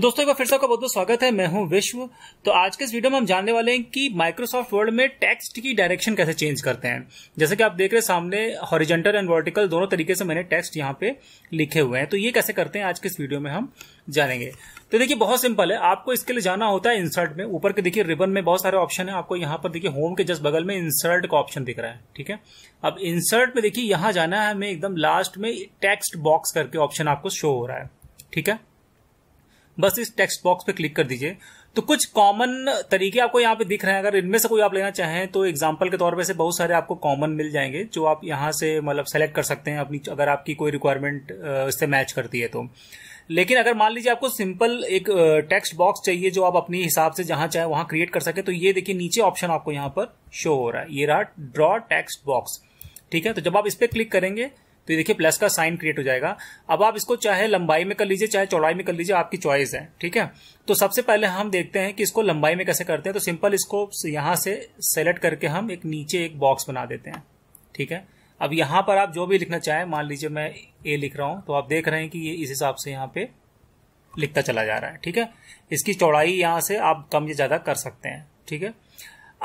दोस्तों एक बार फिर से आपका बहुत बहुत स्वागत है मैं हूं विश्व तो आज के इस वीडियो में हम जानने वाले हैं कि माइक्रोसॉफ्ट वर्ड में टेक्स्ट की डायरेक्शन कैसे चेंज करते हैं जैसे कि आप देख रहे हैं सामने हॉरिजेंटल एंड वर्टिकल दोनों तरीके से मैंने टेक्स्ट यहाँ पे लिखे हुए हैं तो ये कैसे करते हैं आज के इस वीडियो में हम जानेंगे तो देखिए बहुत सिंपल है आपको इसके लिए जाना होता है इंसर्ट में ऊपर के देखिए रिबन में बहुत सारे ऑप्शन है आपको यहाँ पर देखिए होम के जस्ट बगल में इंसर्ट का ऑप्शन दिख रहा है ठीक है अब इंसर्ट में देखिए यहाँ जाना है हमें एकदम लास्ट में टेक्स्ट बॉक्स करके ऑप्शन आपको शो हो रहा है ठीक है बस इस टेक्स्ट बॉक्स पे क्लिक कर दीजिए तो कुछ कॉमन तरीके आपको यहाँ पे दिख रहे हैं अगर इनमें से कोई आप लेना चाहें तो एग्जाम्पल के तौर पर से बहुत सारे आपको कॉमन मिल जाएंगे जो आप यहाँ से मतलब सेलेक्ट कर सकते हैं अपनी अगर आपकी कोई रिक्वायरमेंट इससे मैच करती है तो लेकिन अगर मान लीजिए आपको सिंपल एक टेक्स्ट बॉक्स चाहिए जो आप अपने हिसाब से जहां चाहे वहां क्रिएट कर सके तो ये देखिए नीचे ऑप्शन आपको यहां पर शो हो रहा है ये रहा ड्रॉ टेक्स्ट बॉक्स ठीक है तो जब आप इस पर क्लिक करेंगे तो ये देखिए प्लस का साइन क्रिएट हो जाएगा अब आप इसको चाहे लंबाई में कर लीजिए चाहे चौड़ाई में कर लीजिए आपकी चॉइस है ठीक है तो सबसे पहले हम देखते हैं कि इसको लंबाई में कैसे करते हैं तो सिंपल इसको यहां से सेलेक्ट करके हम एक नीचे एक बॉक्स बना देते हैं ठीक है अब यहां पर आप जो भी लिखना चाहें मान लीजिए मैं ए लिख रहा हूं तो आप देख रहे हैं कि ये इस हिसाब से यहां पर लिखता चला जा रहा है ठीक है इसकी चौड़ाई यहां से आप कम या ज्यादा कर सकते हैं ठीक है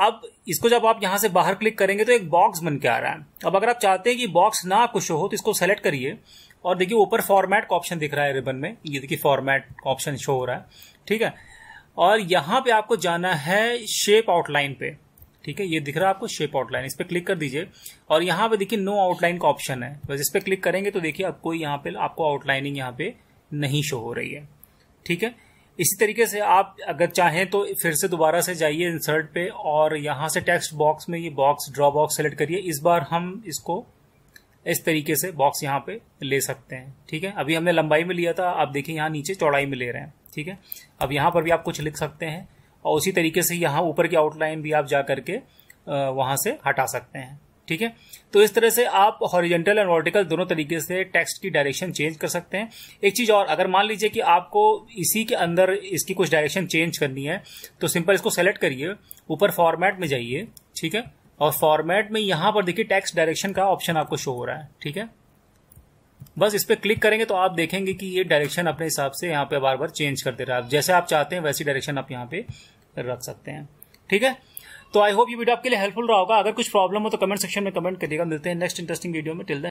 अब इसको जब आप यहां से बाहर क्लिक करेंगे तो एक बॉक्स बन के आ रहा है अब अगर आप चाहते हैं कि बॉक्स ना कुछ हो तो इसको सेलेक्ट करिए और देखिए ऊपर फॉर्मेट का ऑप्शन दिख रहा है रिबन में ये देखिए फॉर्मेट ऑप्शन शो हो रहा है ठीक है और यहां पे आपको जाना है शेप आउटलाइन पे ठीक है ये दिख रहा है आपको शेप आउटलाइन इस पर क्लिक कर दीजिए और यहां पे देखिए नो आउटलाइन का ऑप्शन है बस इस पर क्लिक करेंगे तो देखिए आपको यहाँ पे आपको आउटलाइनिंग यहाँ पे नहीं शो हो रही है ठीक है इसी तरीके से आप अगर चाहें तो फिर से दोबारा से जाइए इंसर्ट पे और यहाँ से टेक्स्ट बॉक्स में ये बॉक्स ड्रॉ बॉक्स सेलेक्ट करिए इस बार हम इसको इस तरीके से बॉक्स यहाँ पे ले सकते हैं ठीक है अभी हमने लंबाई में लिया था आप देखिए यहाँ नीचे चौड़ाई में ले रहे हैं ठीक है अब यहाँ पर भी आप कुछ लिख सकते हैं और उसी तरीके से यहाँ ऊपर की आउटलाइन भी आप जा करके वहाँ से हटा सकते हैं ठीक है तो इस तरह से आप हॉरिजेंटल एंड वर्टिकल दोनों तरीके से टेक्स्ट की डायरेक्शन चेंज कर सकते हैं एक चीज और अगर मान लीजिए कि आपको इसी के अंदर इसकी कुछ डायरेक्शन चेंज करनी है तो सिंपल इसको सेलेक्ट करिए ऊपर फॉर्मेट में जाइए ठीक है और फॉर्मेट में यहां पर देखिए टेक्स्ट डायरेक्शन का ऑप्शन आपको शो हो रहा है ठीक है बस इस पर क्लिक करेंगे तो आप देखेंगे कि ये डायरेक्शन अपने हिसाब से यहाँ पे बार बार चेंज करते रहे आप जैसे आप चाहते हैं वैसी डायरेक्शन आप यहाँ पे रख सकते हैं ठीक है तो आई होप ये वीडियो आपके लिए हेल्पफुल रहा होगा अगर कुछ प्रॉब्लम हो तो कमेंट सेक्शन में कमेंट करिएगा मिलते हैं नेक्स्ट इंटरेस्टिंग वीडियो में टिल